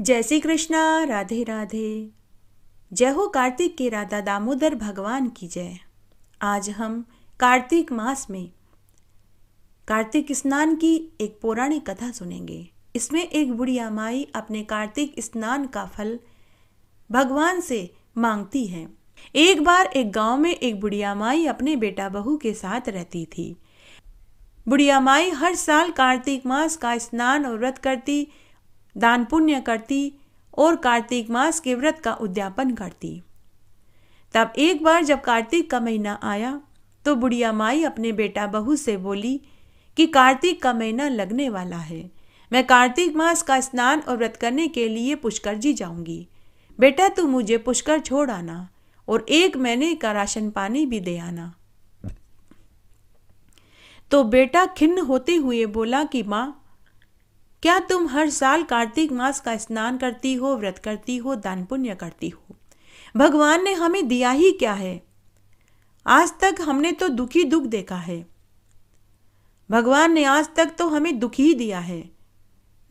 जय श्री कृष्णा राधे राधे जय हो कार्तिक के राधा दामोदर भगवान की जय आज हम कार्तिक मास में कार्तिक स्नान की एक पौराणिक कथा सुनेंगे इसमें एक बुढ़िया माई अपने कार्तिक स्नान का फल भगवान से मांगती है एक बार एक गांव में एक बुढ़िया माई अपने बेटा बहू के साथ रहती थी बुढ़िया माई हर साल कार्तिक मास का स्नान और व्रत करती दान पुण्य करती और कार्तिक मास के व्रत का उद्यापन करती तब एक बार जब कार्तिक का महीना आया तो बुढ़िया माई अपने बेटा बहू से बोली कि कार्तिक का महीना लगने वाला है मैं कार्तिक मास का स्नान और व्रत करने के लिए पुष्कर जी जाऊंगी बेटा तू मुझे पुष्कर छोड़ आना और एक महीने का राशन पानी भी दे आना तो बेटा खिन्न होते हुए बोला कि माँ क्या तुम हर साल कार्तिक मास का स्नान करती हो व्रत करती हो दान पुण्य करती हो भगवान ने हमें दिया ही क्या है आज तक हमने तो दुखी दुख देखा है भगवान ने आज तक तो हमें दुख ही दिया है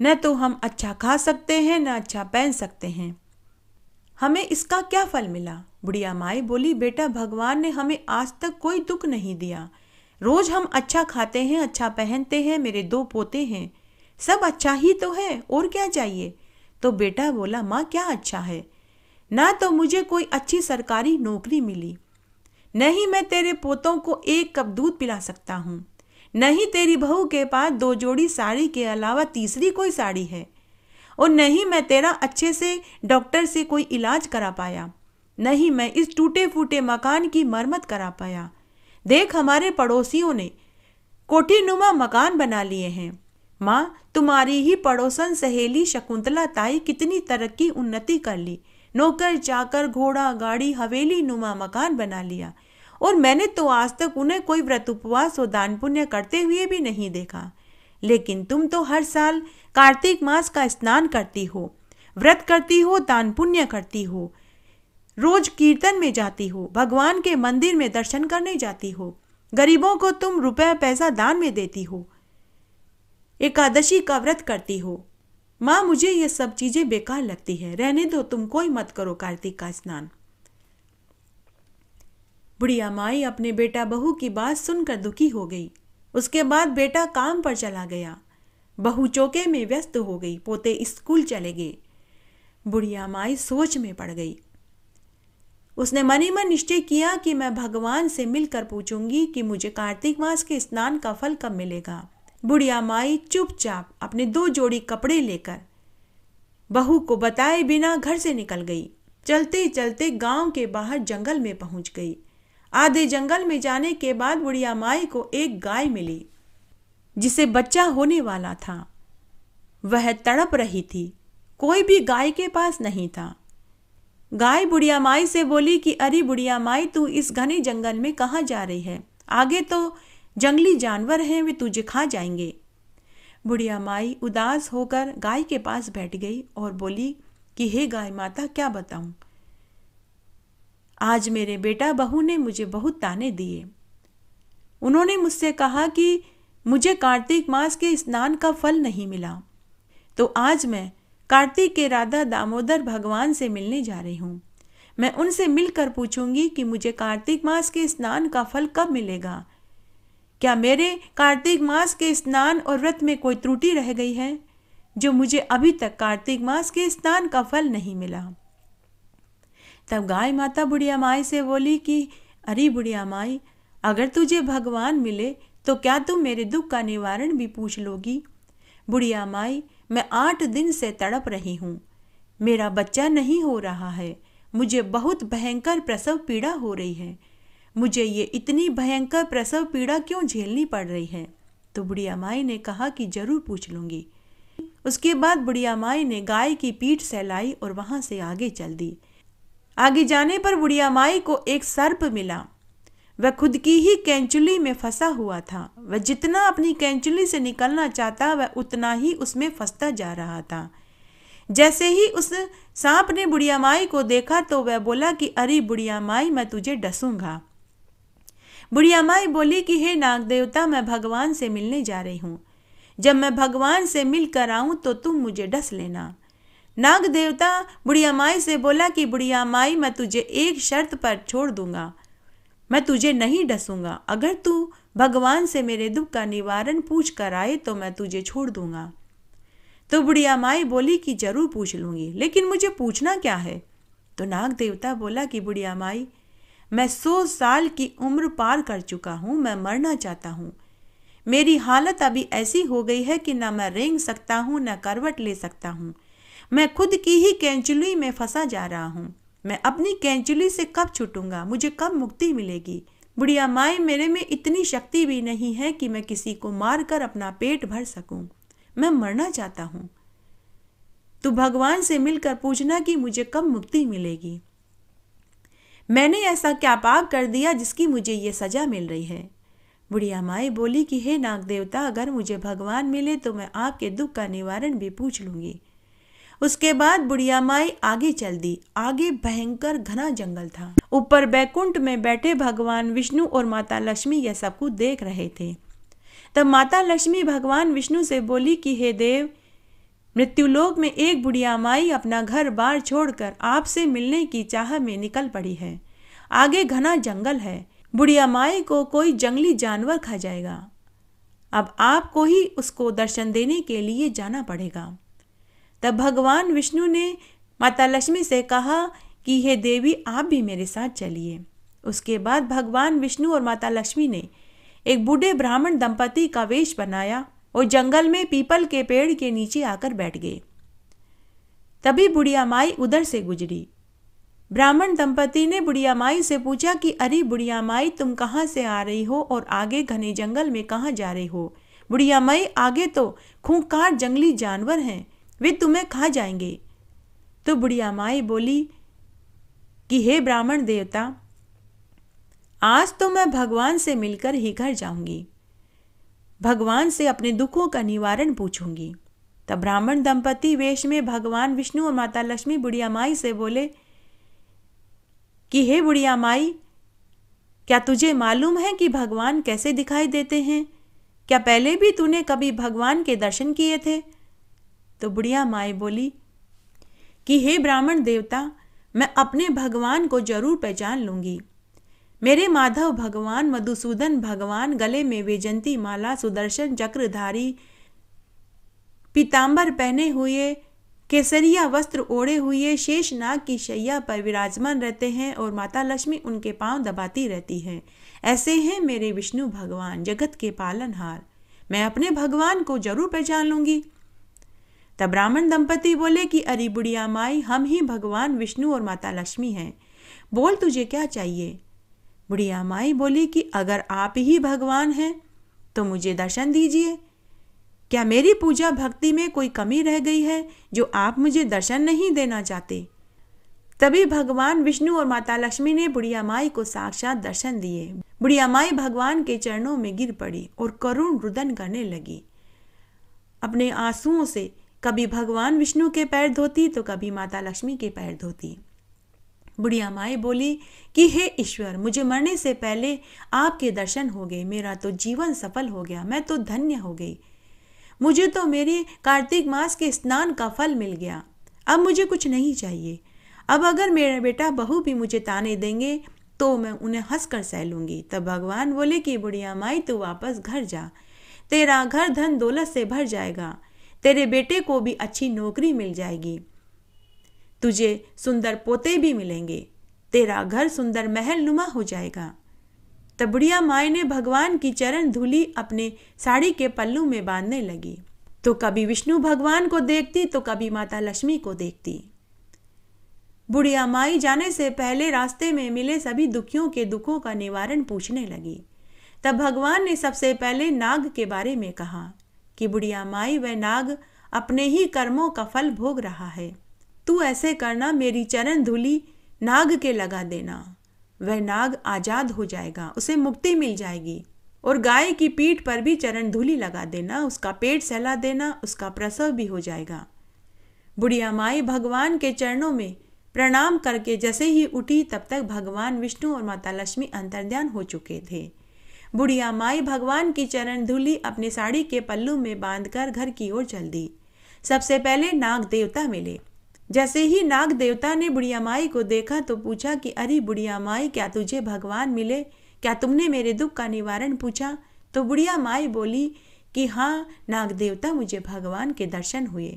न तो हम अच्छा खा सकते हैं न अच्छा पहन सकते हैं हमें इसका क्या फल मिला बुढ़िया माई बोली बेटा भगवान ने हमें आज तक कोई दुख नहीं दिया रोज हम अच्छा खाते हैं अच्छा पहनते हैं मेरे दो पोते हैं सब अच्छा ही तो है और क्या चाहिए तो बेटा बोला माँ क्या अच्छा है ना तो मुझे कोई अच्छी सरकारी नौकरी मिली नहीं मैं तेरे पोतों को एक कप दूध पिला सकता हूँ नहीं तेरी बहू के पास दो जोड़ी साड़ी के अलावा तीसरी कोई साड़ी है और नहीं मैं तेरा अच्छे से डॉक्टर से कोई इलाज करा पाया नहीं मैं इस टूटे फूटे मकान की मरम्मत करा पाया देख हमारे पड़ोसियों ने कोठीनुमा मकान बना लिए हैं माँ तुम्हारी ही पड़ोसन सहेली शकुंतला ताई कितनी तरक्की उन्नति कर ली नौकर चाकर घोड़ा गाड़ी हवेली नुमा मकान बना लिया और मैंने तो आज तक उन्हें कोई व्रत उपवास और दान पुण्य करते हुए भी नहीं देखा लेकिन तुम तो हर साल कार्तिक मास का स्नान करती हो व्रत करती हो दान पुण्य करती हो रोज कीर्तन में जाती हो भगवान के मंदिर में दर्शन करने जाती हो गरीबों को तुम रुपया पैसा दान में देती हो एकादशी का व्रत करती हो माँ मुझे ये सब चीजें बेकार लगती है रहने दो तुम कोई मत करो कार्तिक का स्नान बुढ़िया माई अपने बेटा बहू की बात सुनकर दुखी हो गई उसके बाद बेटा काम पर चला गया बहू चौके में व्यस्त हो गई पोते स्कूल चले गए बुढ़िया माई सोच में पड़ गई उसने मन ही मन निश्चय किया कि मैं भगवान से मिलकर पूछूंगी कि मुझे कार्तिक मास के स्नान का फल कब मिलेगा बुढ़िया माई चुपचाप अपने दो जोड़ी कपड़े लेकर बहू को बताए बिना घर से निकल गई चलते चलते गांव के बाहर जंगल में पहुंच गई आधे जंगल में जाने के बाद बुढ़िया माई को एक गाय मिली जिसे बच्चा होने वाला था वह तड़प रही थी कोई भी गाय के पास नहीं था गाय बुढ़िया माई से बोली कि अरे बुढ़िया माई तू इस घने जंगल में कहाँ जा रही है आगे तो जंगली जानवर हैं वे तुझे खा जाएंगे बुढ़िया माई उदास होकर गाय के पास बैठ गई और बोली कि हे गाय माता क्या बताऊं आज मेरे बेटा बहू ने मुझे बहुत ताने दिए उन्होंने मुझसे कहा कि मुझे कार्तिक मास के स्नान का फल नहीं मिला तो आज मैं कार्तिक के राधा दामोदर भगवान से मिलने जा रही हूँ मैं उनसे मिलकर पूछूंगी कि मुझे कार्तिक मास के स्नान का फल कब मिलेगा क्या मेरे कार्तिक मास के स्नान और व्रत में कोई त्रुटि रह गई है जो मुझे अभी तक कार्तिक मास के स्नान का फल नहीं मिला तब गाय माता बुढ़िया माई से बोली कि अरे बुढ़िया माई अगर तुझे भगवान मिले तो क्या तुम मेरे दुख का निवारण भी पूछ लोगी बुढ़िया माई मैं आठ दिन से तड़प रही हूँ मेरा बच्चा नहीं हो रहा है मुझे बहुत भयंकर प्रसव पीड़ा हो रही है मुझे ये इतनी भयंकर प्रसव पीड़ा क्यों झेलनी पड़ रही है तो बुढ़िया माई ने कहा कि जरूर पूछ लूंगी उसके बाद बुढ़िया माई ने गाय की पीठ सहलाई और वहां से आगे चल दी आगे जाने पर बुढ़िया माई को एक सर्प मिला वह खुद की ही कैंचुली में फंसा हुआ था वह जितना अपनी कैंचुली से निकलना चाहता वह उतना ही उसमें फंसता जा रहा था जैसे ही उस सांप ने बुढ़िया माई को देखा तो वह बोला कि अरे बुढ़िया माई मैं तुझे डसूंगा बुढ़िया माई बोली कि हे नाग देवता मैं भगवान से मिलने जा रही हूँ जब मैं भगवान से मिल कर आऊँ तो तुम मुझे डस लेना नाग देवता बुढ़िया माई से बोला कि बुढ़िया माई मैं तुझे एक शर्त पर छोड़ दूंगा मैं तुझे नहीं डसूंगा अगर तू भगवान से मेरे दुख का निवारण पूछ कर आए तो मैं तुझे छोड़ दूंगा तो बुढ़िया माई बोली कि जरूर पूछ लूंगी लेकिन मुझे पूछना क्या है तो नाग देवता बोला कि बुढ़िया माई मैं सौ साल की उम्र पार कर चुका हूँ मैं मरना चाहता हूँ मेरी हालत अभी ऐसी हो गई है कि ना मैं रेंग सकता हूँ ना करवट ले सकता हूँ मैं खुद की ही कैंचुली में फंसा जा रहा हूँ मैं अपनी कैंचुली से कब छूटूंगा मुझे कब मुक्ति मिलेगी बुढ़िया माए मेरे में इतनी शक्ति भी नहीं है कि मैं किसी को मार कर अपना पेट भर सकूं। मैं मरना चाहता हूँ तो भगवान से मिलकर पूछना कि मुझे कब मुक्ति मिलेगी मैंने ऐसा क्या पाप कर दिया जिसकी मुझे ये सज़ा मिल रही है बुढ़िया माई बोली कि हे नाग देवता अगर मुझे भगवान मिले तो मैं आपके दुख का निवारण भी पूछ लूंगी उसके बाद बुढ़िया माई आगे चल दी आगे भयंकर घना जंगल था ऊपर बैकुंठ में बैठे भगवान विष्णु और माता लक्ष्मी यह सब कुछ देख रहे थे तब माता लक्ष्मी भगवान विष्णु से बोली कि हे देव मृत्युलोक में एक बुढ़िया माई अपना घर बार छोड़कर आपसे मिलने की चाह में निकल पड़ी है आगे घना जंगल है बुढ़िया माई को कोई जंगली जानवर खा जाएगा अब आपको ही उसको दर्शन देने के लिए जाना पड़ेगा तब भगवान विष्णु ने माता लक्ष्मी से कहा कि हे देवी आप भी मेरे साथ चलिए उसके बाद भगवान विष्णु और माता लक्ष्मी ने एक बूढ़े ब्राह्मण दंपति का वेश बनाया और जंगल में पीपल के पेड़ के नीचे आकर बैठ गए तभी बुढ़िया माई उधर से गुजरी ब्राह्मण दंपति ने बुढ़िया माई से पूछा कि अरे बुढ़िया माई तुम कहाँ से आ रही हो और आगे घने जंगल में कहाँ जा रही हो बुढ़िया माई आगे तो खूंखार जंगली जानवर हैं वे तुम्हें खा जाएंगे तो बुढ़िया माई बोली कि हे ब्राह्मण देवता आज तो मैं भगवान से मिलकर ही घर जाऊंगी भगवान से अपने दुखों का निवारण पूछूंगी तब ब्राह्मण दंपति वेश में भगवान विष्णु और माता लक्ष्मी बुढ़िया माई से बोले कि हे बुढ़िया माई क्या तुझे मालूम है कि भगवान कैसे दिखाई देते हैं क्या पहले भी तूने कभी भगवान के दर्शन किए थे तो बुढ़िया माई बोली कि हे ब्राह्मण देवता मैं अपने भगवान को जरूर पहचान लूंगी मेरे माधव भगवान मधुसूदन भगवान गले में वेजंती माला सुदर्शन चक्रधारी पीताम्बर पहने हुए केसरिया वस्त्र ओढ़े हुए शेष नाग की शैया पर विराजमान रहते हैं और माता लक्ष्मी उनके पांव दबाती रहती है ऐसे हैं मेरे विष्णु भगवान जगत के पालनहार मैं अपने भगवान को जरूर पहचान लूंगी तब ब्राह्मण दंपति बोले कि अरे बुढ़िया माई हम ही भगवान विष्णु और माता लक्ष्मी हैं बोल तुझे क्या चाहिए बुढ़िया माई बोली कि अगर आप ही भगवान हैं तो मुझे दर्शन दीजिए क्या मेरी पूजा भक्ति में कोई कमी रह गई है जो आप मुझे दर्शन नहीं देना चाहते तभी भगवान विष्णु और माता लक्ष्मी ने बुढ़िया माई को साक्षात दर्शन दिए बुढ़िया माई भगवान के चरणों में गिर पड़ी और करुण रुदन करने लगी अपने आंसुओं से कभी भगवान विष्णु के पैर धोती तो कभी माता लक्ष्मी के पैर धोती बुढ़िया माए बोली कि हे ईश्वर मुझे मरने से पहले आपके दर्शन हो गए मेरा तो जीवन सफल हो गया मैं तो धन्य हो गई मुझे तो मेरे कार्तिक मास के स्नान का फल मिल गया अब मुझे कुछ नहीं चाहिए अब अगर मेरा बेटा बहू भी मुझे ताने देंगे तो मैं उन्हें हंस कर सह लूंगी तब भगवान बोले कि बुढ़िया माई तू वापस घर जा तेरा घर धन दौलत से भर जाएगा तेरे बेटे को भी अच्छी नौकरी मिल जाएगी तुझे सुंदर पोते भी मिलेंगे तेरा घर सुंदर महल नुमा हो जाएगा तब बुढ़िया माए ने भगवान की चरण धूली अपने साड़ी के पल्लू में बांधने लगी तो कभी विष्णु भगवान को देखती तो कभी माता लक्ष्मी को देखती बुढ़िया माई जाने से पहले रास्ते में मिले सभी दुखियों के दुखों का निवारण पूछने लगी तब भगवान ने सबसे पहले नाग के बारे में कहा कि बुढ़िया माई वह नाग अपने ही कर्मों का फल भोग रहा है तू ऐसे करना मेरी चरण धुली नाग के लगा देना वह नाग आजाद हो जाएगा उसे मुक्ति मिल जाएगी और गाय की पीठ पर भी चरण धूली लगा देना उसका पेट सहला देना उसका प्रसव भी हो जाएगा बुढ़िया माई भगवान के चरणों में प्रणाम करके जैसे ही उठी तब तक भगवान विष्णु और माता लक्ष्मी अंतर्ध्यान हो चुके थे बुढ़िया माई भगवान की चरण धूली अपनी साड़ी के पल्लू में बांधकर घर की ओर चल दी सबसे पहले नाग देवता मिले जैसे ही नाग देवता ने बुढ़िया माई को देखा तो पूछा कि अरे बुढ़िया माई क्या तुझे भगवान मिले क्या तुमने मेरे दुख का निवारण पूछा तो बुढ़िया माई बोली कि हाँ नाग देवता मुझे भगवान के दर्शन हुए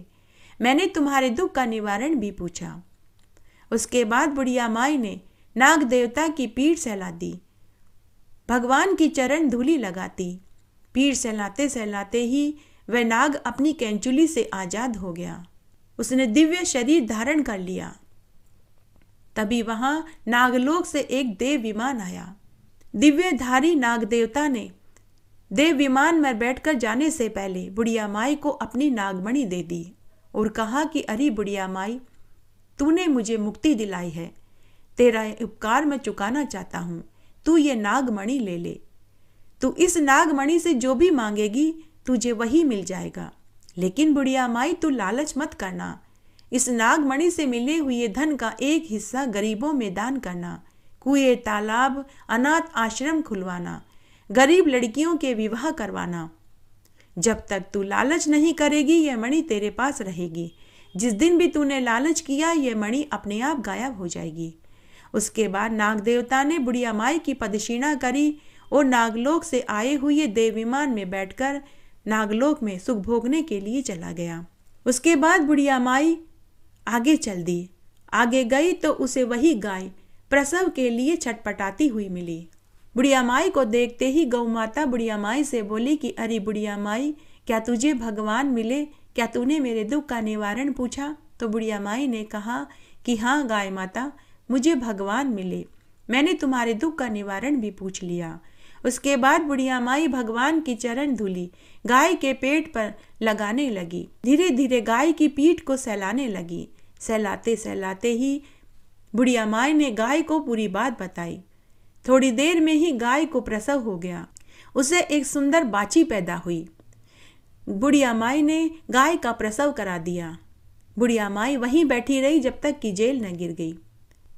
मैंने तुम्हारे दुख का निवारण भी पूछा उसके बाद बुढ़िया माई ने नाग देवता की पीठ सहला दी भगवान की चरण धूली लगाती पीठ सहलाते सहलाते ही वह नाग अपनी कैंचुली से आज़ाद हो गया उसने दिव्य शरीर धारण कर लिया तभी वहां नागलोक से एक देव विमान आया दिव्य धारी नाग देवता ने देव विमान में बैठकर जाने से पहले बुढ़िया माई को अपनी नागमणि दे दी और कहा कि अरे बुढ़िया माई तूने मुझे मुक्ति दिलाई है तेरा उपकार मैं चुकाना चाहता हूँ तू ये नागमणि ले ले तू इस नागमणि से जो भी मांगेगी तुझे वही मिल जाएगा लेकिन बुढ़िया माई तू तो लालच मत करना इस नागमणि से मिले हुए धन का एक हिस्सा गरीबों में दान करना कुएं तालाब अनाथ आश्रम खुलवाना गरीब लड़कियों के विवाह करवाना जब तक तू लालच नहीं करेगी यह मणि तेरे पास रहेगी जिस दिन भी तूने लालच किया यह मणि अपने आप गायब हो जाएगी उसके बाद नाग देवता ने बुढ़िया माई की पदशीणा करी और नागलोक से आए हुए देवीमान में बैठकर नागलोक में सुख भोगने के लिए चला गया उसके बाद बुढ़िया माई आगे चल दी आगे गई तो उसे वही गाय प्रसव के लिए छटपटाती हुई मिली बुढ़िया माई को देखते ही गौ माता बुढ़िया माई से बोली कि अरे बुढ़िया माई क्या तुझे भगवान मिले क्या तूने मेरे दुख का निवारण पूछा तो बुढ़िया माई ने कहा कि हाँ गाय माता मुझे भगवान मिले मैंने तुम्हारे दुख का निवारण भी पूछ लिया उसके बाद बुढ़िया माई भगवान की चरण धुली गाय के पेट पर लगाने लगी धीरे धीरे गाय की पीठ को सहलाने लगी सहलाते सहलाते ही बुढ़िया माई ने गाय को पूरी बात बताई थोड़ी देर में ही गाय को प्रसव हो गया उसे एक सुंदर बाची पैदा हुई बुढ़िया माई ने गाय का प्रसव करा दिया बुढ़िया माई वहीं बैठी रही जब तक कि जेल न गिर गई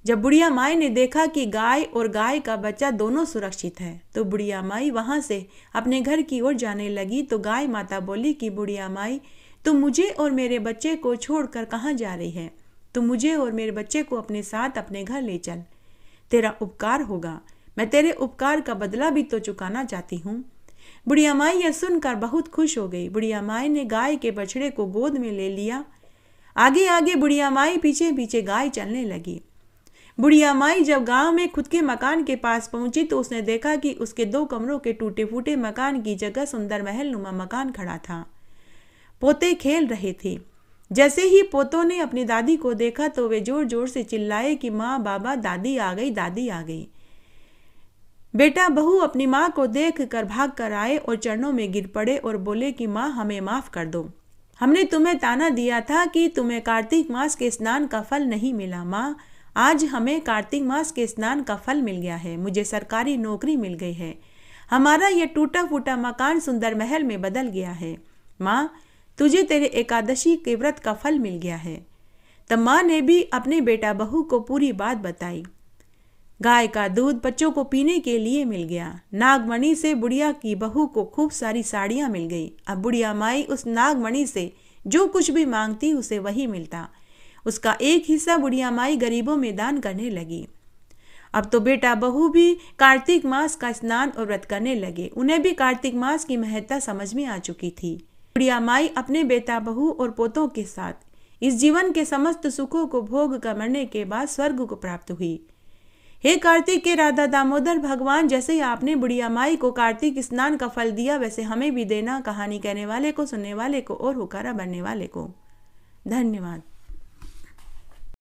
जब बुढ़िया माई ने देखा कि गाय और गाय का बच्चा दोनों सुरक्षित है तो बुढ़िया माई वहां से अपने घर की ओर जाने लगी तो गाय माता बोली कि बुढ़िया माई तुम मुझे और मेरे बच्चे को छोड़कर कहाँ जा रही है तुम मुझे और मेरे बच्चे को अपने साथ अपने घर ले चल तेरा उपकार होगा मैं तेरे उपकार का बदला भी तो चुकाना चाहती हूँ बुढ़िया माई यह सुनकर बहुत खुश हो गई बुढ़िया माई ने गाय के बछड़े को गोद में ले लिया आगे आगे बुढ़िया माई पीछे पीछे गाय चलने लगी बुढ़िया माई जब गांव में खुद के मकान के पास पहुंची तो उसने देखा कि उसके दो कमरों के टूटे फूटे मकान की जगह सुंदर महल नुमा मकान खड़ा था पोते खेल रहे थे जैसे ही पोतों ने अपनी दादी को देखा तो वे जोर जोर से चिल्लाए कि माँ बाबा दादी आ गई दादी आ गई बेटा बहू अपनी माँ को देख कर भाग कर आए और चरणों में गिर पड़े और बोले कि माँ हमें माफ़ कर दो हमने तुम्हें ताना दिया था कि तुम्हें कार्तिक मास के स्नान का फल नहीं मिला माँ आज हमें कार्तिक मास के स्नान का फल मिल गया है मुझे सरकारी नौकरी मिल गई है हमारा यह टूटा फूटा मकान सुंदर महल में बदल गया है माँ तुझे तेरे एकादशी के व्रत का फल मिल गया है तब तो माँ ने भी अपने बेटा बहू को पूरी बात बताई गाय का दूध बच्चों को पीने के लिए मिल गया नागमणि से बुढ़िया की बहू को खूब सारी साड़ियाँ मिल गई अब बुढ़िया माई उस नागमणि से जो कुछ भी मांगती उसे वही मिलता उसका एक हिस्सा बुढ़िया माई गरीबों में दान करने लगी अब तो बेटा बहू भी कार्तिक मास का स्नान और व्रत करने लगे उन्हें भी कार्तिक मास की महत्ता समझ में आ चुकी थी बुढ़िया माई अपने बेटा बहू और पोतों के साथ इस जीवन के समस्त सुखों को भोग कर मरने के बाद स्वर्ग को प्राप्त हुई हे कार्तिक के राधा दामोदर भगवान जैसे ही आपने बुढ़िया माई को कार्तिक स्नान का फल दिया वैसे हमें भी देना कहानी कहने वाले को सुनने वाले को और होकारा बनने वाले को धन्यवाद